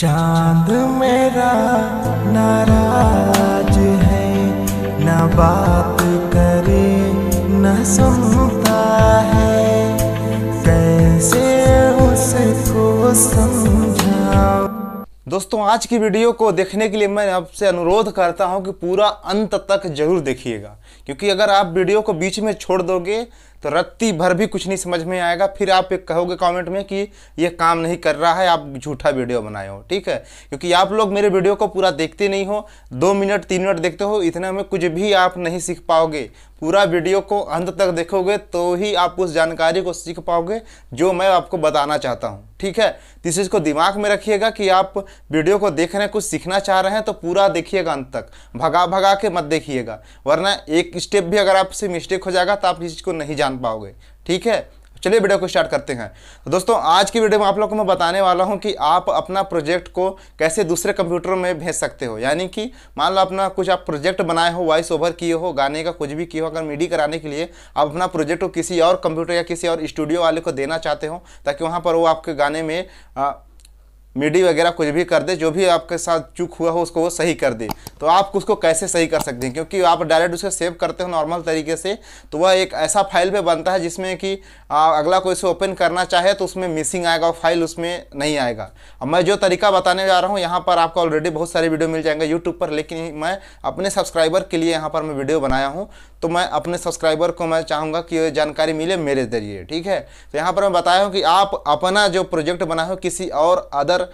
चांद मेरा नाराज है ना बात करे न सुनता है कैसे उसको समझाओ दोस्तों आज की वीडियो को देखने के लिए मैं आपसे अनुरोध करता हूं कि पूरा अंत तक जरूर देखिएगा क्योंकि अगर आप वीडियो को बीच में छोड़ दोगे तो रत्ती भर भी कुछ नहीं समझ में आएगा फिर आप एक कहोगे कमेंट में कि ये काम नहीं कर रहा है आप झूठा वीडियो बनाए हो ठीक है क्योंकि आप लोग मेरे वीडियो को पूरा देखते नहीं हो दो मिनट तीन मिनट देखते हो इतना में कुछ भी आप नहीं सीख पाओगे पूरा वीडियो को अंत तक देखोगे तो ही आप उस जानकारी को सीख पाओगे जो मैं आपको बताना चाहता हूँ ठीक है तो इस चीज़ को दिमाग में रखिएगा कि आप वीडियो को देख रहे हैं कुछ सीखना चाह रहे हैं तो पूरा देखिएगा अंत तक भगा भगा के मत देखिएगा वरना एक स्टेप भी अगर आपसे मिस्टेक हो जाएगा तो आप इस चीज़ को नहीं जान जान पाओगे ठीक है चलिए वीडियो को स्टार्ट करते हैं दोस्तों आज की वीडियो में आप लोगों को मैं बताने वाला हूं कि आप अपना प्रोजेक्ट को कैसे दूसरे कंप्यूटर में भेज सकते हो यानी कि मान लो अपना कुछ आप प्रोजेक्ट बनाए हो वॉइस ओवर किए हो गाने का कुछ भी किए हो अगर मीडी कराने के लिए आप अपना प्रोजेक्ट को किसी और कंप्यूटर या किसी और स्टूडियो वाले को देना चाहते हो ताकि वहाँ पर वो आपके गाने में आ, मीडी वगैरह कुछ भी कर दे जो भी आपके साथ चूक हुआ हो उसको वो सही कर दे तो आप उसको कैसे सही कर सकते हैं क्योंकि आप डायरेक्ट उसको सेव करते हो नॉर्मल तरीके से तो वह एक ऐसा फाइल पे बनता है जिसमें कि अगला कोई इसे ओपन करना चाहे तो उसमें मिसिंग आएगा फाइल उसमें नहीं आएगा अब मैं जो तरीका बताने जा रहा हूँ यहाँ पर आपको ऑलरेडी बहुत सारे वीडियो मिल जाएंगे यूट्यूब पर लेकिन मैं अपने सब्सक्राइबर के लिए यहाँ पर मैं वीडियो बनाया हूँ तो मैं अपने सब्सक्राइबर को मैं चाहूँगा कि जानकारी मिले मेरे ज़रिए ठीक है तो यहाँ पर मैं बताया हूँ कि आप अपना जो प्रोजेक्ट बनाए हो किसी और अदर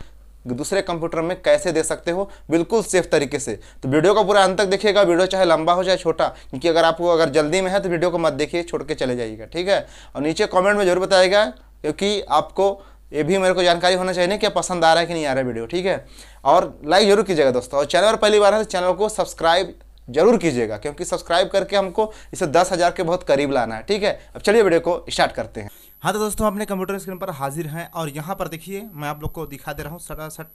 दूसरे कंप्यूटर में कैसे दे सकते हो बिल्कुल सेफ तरीके से तो वीडियो का पूरा अंत तक देखिएगा वीडियो चाहे लंबा हो चाहे छोटा क्योंकि अगर आपको अगर जल्दी में है तो वीडियो को मत देखिए छोड़ के चले जाइएगा ठीक है और नीचे कॉमेंट में जरूर बताएगा क्योंकि आपको ये भी मेरे को जानकारी होना चाहिए कि पसंद आ रहा है कि नहीं आ रहा है वीडियो ठीक है और लाइक जरूर कीजिएगा दोस्तों और चैनल पर पहली बार है तो चैनल को सब्सक्राइब जरूर कीजिएगा क्योंकि सब्सक्राइब करके हमको इसे दस हज़ार के बहुत करीब लाना है ठीक है अब चलिए वीडियो को स्टार्ट करते हैं हाँ तो दोस्तों अपने कंप्यूटर स्क्रीन पर हाजिर हैं और यहाँ पर देखिए मैं आप लोग को दिखा दे रहा हूँ सटासट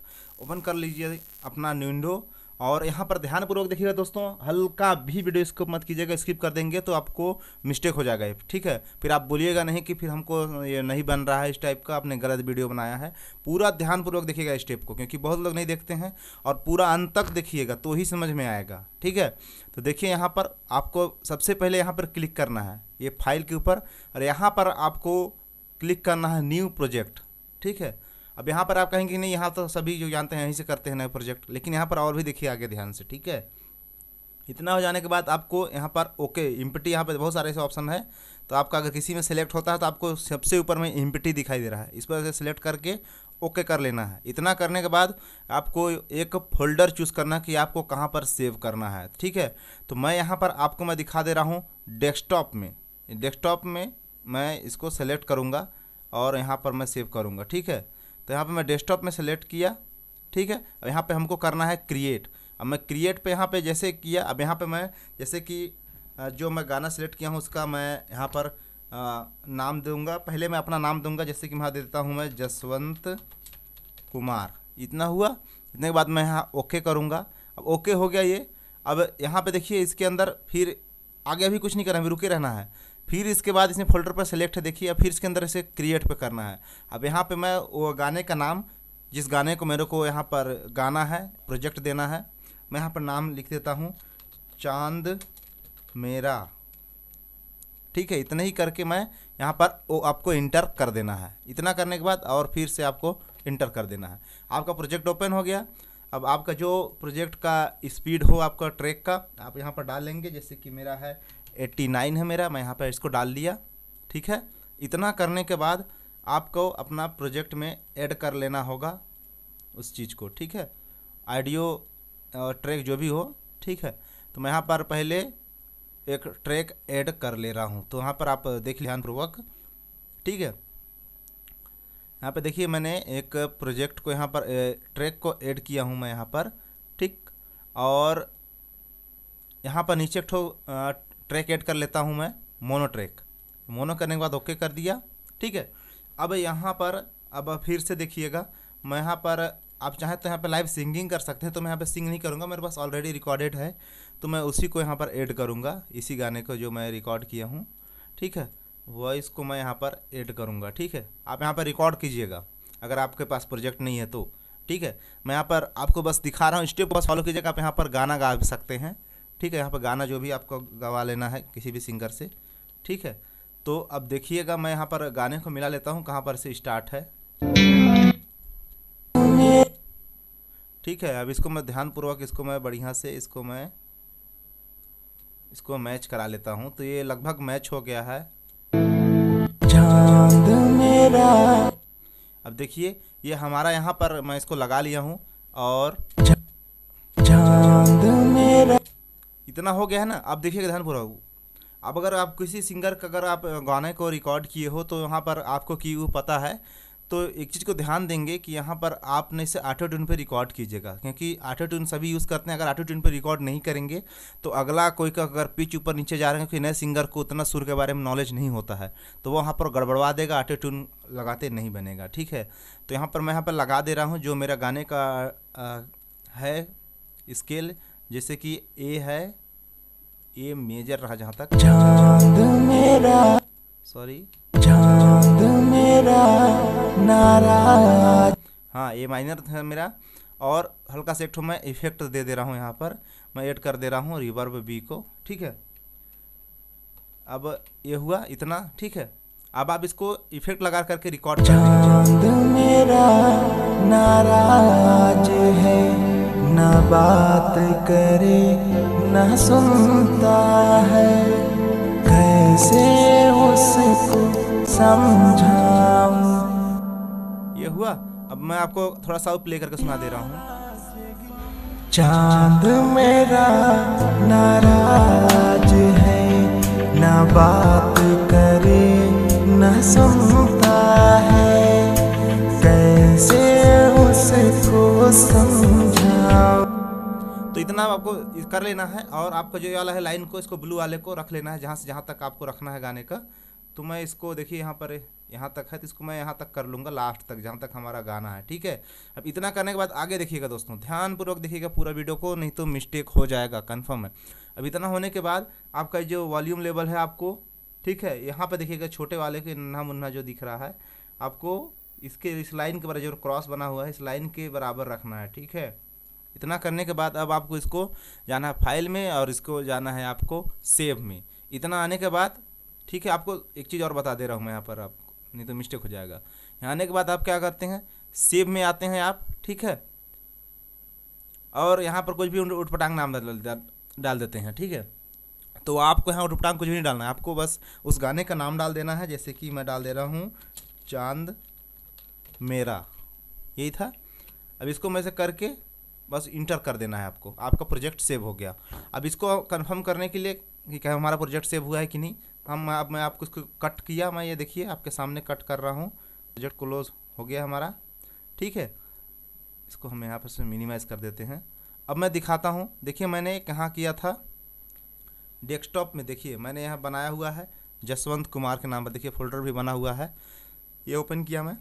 ओपन कर लीजिए अपना विंडो और यहाँ पर ध्यानपूर्वक देखिएगा दोस्तों हल्का भी वीडियो इसको मत कीजिएगा स्किप कर देंगे तो आपको मिस्टेक हो जाएगा ठीक है फिर आप बोलिएगा नहीं कि फिर हमको ये नहीं बन रहा है इस टाइप का आपने गलत वीडियो बनाया है पूरा ध्यानपूर्वक देखिएगा स्टेप को क्योंकि बहुत लोग नहीं देखते हैं और पूरा अंत तक देखिएगा तो ही समझ में आएगा ठीक है तो देखिए यहाँ पर आपको सबसे पहले यहाँ पर क्लिक करना है ये फाइल के ऊपर और यहाँ पर आपको क्लिक करना है न्यू प्रोजेक्ट ठीक है अब यहाँ पर आप कहेंगे नहीं यहाँ तो सभी जो जानते हैं यहीं से करते हैं नए प्रोजेक्ट लेकिन यहाँ पर और भी देखिए आगे ध्यान से ठीक है इतना हो जाने के बाद आपको यहाँ पर ओके इम्पिटी यहाँ पर बहुत सारे ऐसे ऑप्शन है तो आपका अगर किसी में सेलेक्ट होता है तो आपको सबसे ऊपर में इम्पिटी दिखाई दे रहा है इस पर से सेलेक्ट करके ओके कर लेना है इतना करने के बाद आपको एक फोल्डर चूज़ करना कि आपको कहाँ पर सेव करना है ठीक है तो मैं यहाँ पर आपको मैं दिखा दे रहा हूँ डेस्कटॉप में डेस्कटॉप में मैं इसको सेलेक्ट करूँगा और यहाँ पर मैं सेव करूँगा ठीक है तो यहाँ पर मैं डेस्कटॉप में सेलेक्ट किया ठीक है अब यहाँ पर हमको करना है क्रिएट अब मैं क्रिएट पर यहाँ पर जैसे किया अब यहाँ पर मैं जैसे कि जो मैं गाना सेलेक्ट किया हूँ उसका मैं यहाँ पर आ, नाम दूंगा पहले मैं अपना नाम दूंगा जैसे कि मैं दे देता हूँ मैं जसवंत कुमार इतना हुआ इतने के बाद मैं यहाँ ओके करूँगा अब ओके हो गया ये अब यहाँ पे देखिए इसके अंदर फिर आगे भी कुछ नहीं करना अभी रुके रहना है फिर इसके बाद इसमें फोल्डर पर सेलेक्ट है देखिए फिर इसके अंदर इसे क्रिएट पे करना है अब यहाँ पे मैं वो गाने का नाम जिस गाने को मेरे को यहाँ पर गाना है प्रोजेक्ट देना है मैं यहाँ पर नाम लिख देता हूँ चांद मेरा ठीक है इतना ही करके मैं यहाँ पर वो आपको इंटर कर देना है इतना करने के बाद और फिर से आपको इंटर कर देना है आपका प्रोजेक्ट ओपन हो गया अब आपका जो प्रोजेक्ट का स्पीड हो आपका ट्रैक का आप यहाँ पर डालेंगे जैसे कि मेरा है एट्टी नाइन है मेरा मैं यहाँ पर इसको डाल दिया ठीक है इतना करने के बाद आपको अपना प्रोजेक्ट में ऐड कर लेना होगा उस चीज़ को ठीक है आइडियो ट्रैक जो भी हो ठीक है तो मैं यहाँ पर पहले एक ट्रैक ऐड कर ले रहा हूँ तो यहाँ पर आप देख ध्यानपूर्वक ठीक है यहाँ पे देखिए मैंने एक प्रोजेक्ट को यहाँ पर ट्रैक को ऐड किया हूँ मैं यहाँ पर ठीक और यहाँ पर नीचे ठो ट्रैक ऐड कर लेता हूँ मैं मोनो ट्रैक मोनो करने के बाद ओके कर दिया ठीक है अब यहाँ पर अब फिर से देखिएगा मैं यहाँ पर आप चाहें तो यहाँ पर लाइव सिंगिंग कर सकते हैं तो मैं यहाँ पर सिंग नहीं करूँगा मेरे पास ऑलरेडी रिकॉर्डेड है तो मैं उसी को यहाँ पर ऐड करूँगा इसी गाने को जो मैं रिकॉर्ड किया हूँ ठीक है वॉइस को मैं यहाँ पर ऐड करूँगा ठीक है आप यहाँ पर रिकॉर्ड कीजिएगा अगर आपके पास प्रोजेक्ट नहीं है तो ठीक है मैं यहाँ पर आपको बस दिखा रहा हूँ स्टेप बस फॉलो कीजिएगा आप यहाँ पर गाना गा सकते हैं ठीक है यहाँ पर गाना जो भी आपको गवा लेना है किसी भी सिंगर से ठीक है तो अब देखिएगा मैं यहाँ पर गाने को मिला लेता हूँ कहाँ पर से स्टार्ट है ठीक है अब इसको मैं ध्यानपूर्वक इसको मैं बढ़िया से इसको मैं इसको मैच करा लेता हूँ तो ये लगभग मैच हो गया है अब देखिए ये हमारा यहाँ पर मैं इसको लगा लिया हूँ और इतना हो गया है ना आप देखिएगा पूरा अब अगर आप किसी सिंगर का अगर आप गाने को रिकॉर्ड किए हो तो यहाँ पर आपको की वो पता है तो एक चीज़ को ध्यान देंगे कि यहाँ पर आपने इसे ऑटो ट्यून पर रिकॉर्ड कीजिएगा क्योंकि आठो ट्यून सभी यूज़ करते हैं अगर आठो ट्यून पर रिकॉर्ड नहीं करेंगे तो अगला कोई का अगर पिच ऊपर नीचे जा रहे हैं क्योंकि नए सिंगर को उतना सुर के बारे में नॉलेज नहीं होता है तो वो वहाँ पर गड़बड़वा देगा ऑटो ट्यून लगाते नहीं बनेगा ठीक है तो यहाँ पर मैं यहाँ पर लगा दे रहा हूँ जो मेरा गाने का आ, है स्केल जैसे कि ए है ए मेजर रहा जहाँ तक चांद मेरा सॉरी चांद मेरा नाराज हाँ ए माइनर था मेरा और हल्का सा एक ठो मैं इफेक्ट दे दे रहा हूँ यहाँ पर मैं ऐड कर दे रहा हूँ रिवर्ब बी को ठीक है अब ये हुआ इतना ठीक है अब आप इसको इफेक्ट लगा करके रिकॉर्ड चांद मेरा नाराज बात करे न सुनता है कैसे उसको समझाऊं ये हुआ अब मैं आपको थोड़ा सा प्ले करके सुना दे रहा हूँ चांद मेरा नाराज है ना बात करे न सुनता है कैसे उसको समझ तो इतना आपको कर लेना है और आपका जो ये वाला है लाइन को इसको ब्लू वाले को रख लेना है जहाँ से जहाँ तक आपको रखना है गाने का तो मैं इसको देखिए यहाँ पर यहाँ तक है तो इसको मैं यहाँ तक कर लूँगा लास्ट तक जहाँ तक हमारा गाना है ठीक है अब इतना करने के बाद आगे देखिएगा दोस्तों ध्यानपूर्वक देखिएगा पूरा वीडियो को नहीं तो मिस्टेक हो जाएगा कन्फर्म है अब इतना होने के बाद आपका जो वॉल्यूम लेवल है आपको ठीक है यहाँ पर देखिएगा छोटे वाले के नन्हा मुन्ना जो दिख रहा है आपको इसके इस लाइन के बराबर जो क्रॉस बना हुआ है इस लाइन के बराबर रखना है ठीक है इतना करने के बाद अब आपको इसको जाना है फाइल में और इसको जाना है आपको सेव में इतना आने के बाद ठीक है आपको एक चीज़ और बता दे रहा हूँ मैं यहाँ पर आप नहीं तो मिस्टेक हो जाएगा यहाँ आने के बाद आप क्या करते हैं सेव में आते हैं आप ठीक है और यहाँ पर कुछ भी उठपटांग नाम डाल डाल देते हैं ठीक है तो आपको यहाँ उठपटांग कुछ भी नहीं डालना है आपको बस उस गाने का नाम डाल देना है जैसे कि मैं डाल दे रहा हूँ चांद मेरा यही था अब इसको मैं से करके बस इंटर कर देना है आपको आपका प्रोजेक्ट सेव हो गया अब इसको कंफर्म करने के लिए कि क्या हमारा प्रोजेक्ट सेव हुआ है कि नहीं हम अब मैं आपको इसको कट किया मैं ये देखिए आपके सामने कट कर रहा हूँ प्रोजेक्ट क्लोज हो गया हमारा ठीक है इसको हम यहाँ पर मिनिमाइज़ कर देते हैं अब मैं दिखाता हूँ देखिए मैंने कहाँ किया था डेस्कटॉप में देखिए मैंने यहाँ बनाया हुआ है जसवंत कुमार के नाम पर देखिए फोल्डर भी बना हुआ है ये ओपन किया मैं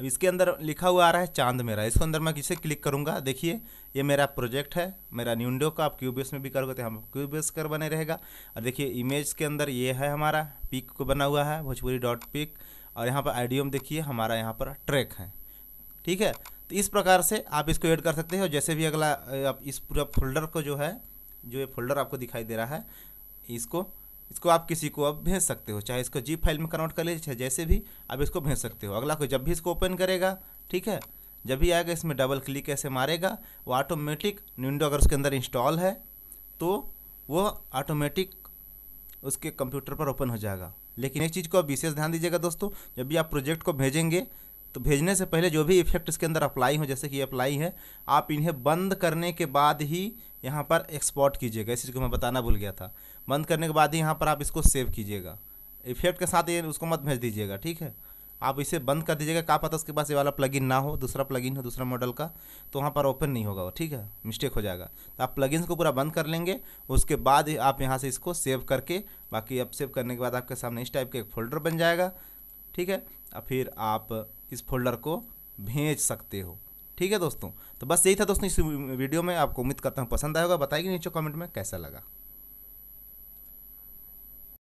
अब इसके अंदर लिखा हुआ आ रहा है चांद मेरा इसके अंदर मैं किसे क्लिक करूँगा देखिए ये मेरा प्रोजेक्ट है मेरा न्यूडो का आप क्यूबेस में भी करोगे तो हम क्यूबेस कर बने रहेगा और देखिए इमेज के अंदर ये है हमारा पिक को बना हुआ है भोजपुरी डॉट पिक और यहाँ पर में देखिए हमारा यहाँ पर ट्रैक है ठीक है तो इस प्रकार से आप इसको एड कर सकते हैं जैसे भी अगला आप इस पूरा फोल्डर को जो है जो ये फोल्डर आपको दिखाई दे रहा है इसको इसको आप किसी को अब भेज सकते हो चाहे इसको जीप फाइल में कन्वर्ट कर लीजिए चाहे जैसे भी आप इसको भेज सकते हो अगला कोई जब भी इसको ओपन करेगा ठीक है जब भी आएगा इसमें डबल क्लिक ऐसे मारेगा वो ऑटोमेटिक विंडो अगर उसके अंदर इंस्टॉल है तो वो ऑटोमेटिक उसके कंप्यूटर पर ओपन हो जाएगा लेकिन एक चीज़ को आप विशेष ध्यान दीजिएगा दोस्तों जब भी आप प्रोजेक्ट को भेजेंगे तो भेजने से पहले जो भी इफेक्ट इसके अंदर अप्लाई हो जैसे कि अप्लाई है आप इन्हें बंद करने के बाद ही यहाँ पर एक्सपोर्ट कीजिएगा इस चीज़ को मैं बताना भूल गया था बंद करने के बाद ही यहाँ पर आप इसको सेव कीजिएगा इफेक्ट के साथ ये उसको मत भेज दीजिएगा ठीक है आप इसे बंद कर दीजिएगा का पता उसके पास ये वाला प्लगइन ना हो दूसरा प्लगइन हो दूसरा मॉडल का तो वहाँ पर ओपन नहीं होगा वो ठीक है मिस्टेक हो जाएगा तो आप प्लगइन को पूरा बंद कर लेंगे उसके बाद आप यहाँ से इसको सेव करके बाकी अब सेव करने के बाद आपके सामने इस टाइप का एक फोल्डर बन जाएगा ठीक है फिर आप इस फोल्डर को भेज सकते हो ठीक है दोस्तों तो बस यही था दोस्तों इस वीडियो में आपको उम्मीद करता हूँ पसंद आएगा बताइए नीचे कमेंट में कैसा लगा